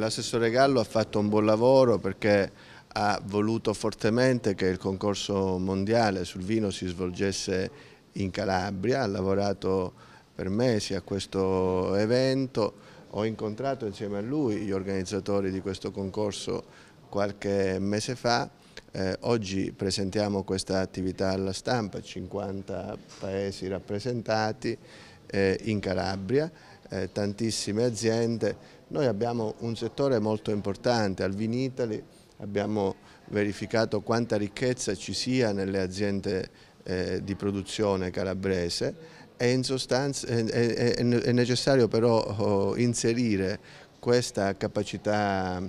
L'assessore Gallo ha fatto un buon lavoro perché ha voluto fortemente che il concorso mondiale sul vino si svolgesse in Calabria, ha lavorato per mesi a questo evento, ho incontrato insieme a lui gli organizzatori di questo concorso qualche mese fa, eh, oggi presentiamo questa attività alla stampa, 50 paesi rappresentati eh, in Calabria, eh, tantissime aziende. Noi abbiamo un settore molto importante, al Vinitali abbiamo verificato quanta ricchezza ci sia nelle aziende eh, di produzione calabrese e in sostanza, eh, eh, eh, è, è, è, necessario però oh, inserire questa capacità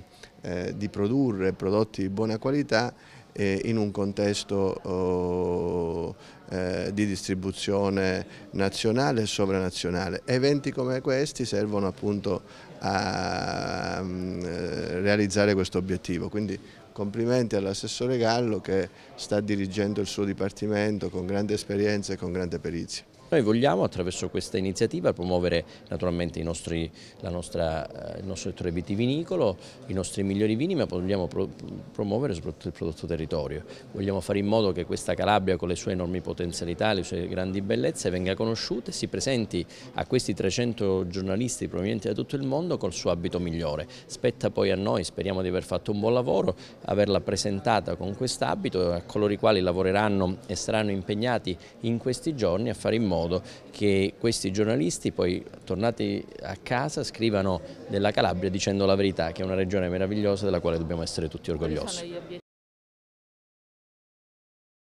di produrre prodotti di buona qualità in un contesto oh, eh, di distribuzione nazionale e sovranazionale. Eventi come questi servono appunto a mm, eh, realizzare questo obiettivo, quindi complimenti all'assessore Gallo che sta dirigendo il suo dipartimento con grande esperienza e con grande perizia. Noi vogliamo attraverso questa iniziativa promuovere naturalmente nostri, nostra, eh, il nostro settore vitivinicolo, i nostri migliori vini, ma vogliamo pro, promuovere soprattutto il prodotto territorio. Vogliamo fare in modo che questa Calabria con le sue enormi potenzialità, le sue grandi bellezze venga conosciuta e si presenti a questi 300 giornalisti provenienti da tutto il mondo col suo abito migliore. Spetta poi a noi, speriamo di aver fatto un buon lavoro, averla presentata con quest'abito, a coloro i quali lavoreranno e saranno impegnati in questi giorni a fare in modo modo che questi giornalisti poi tornati a casa scrivano della Calabria dicendo la verità che è una regione meravigliosa della quale dobbiamo essere tutti orgogliosi.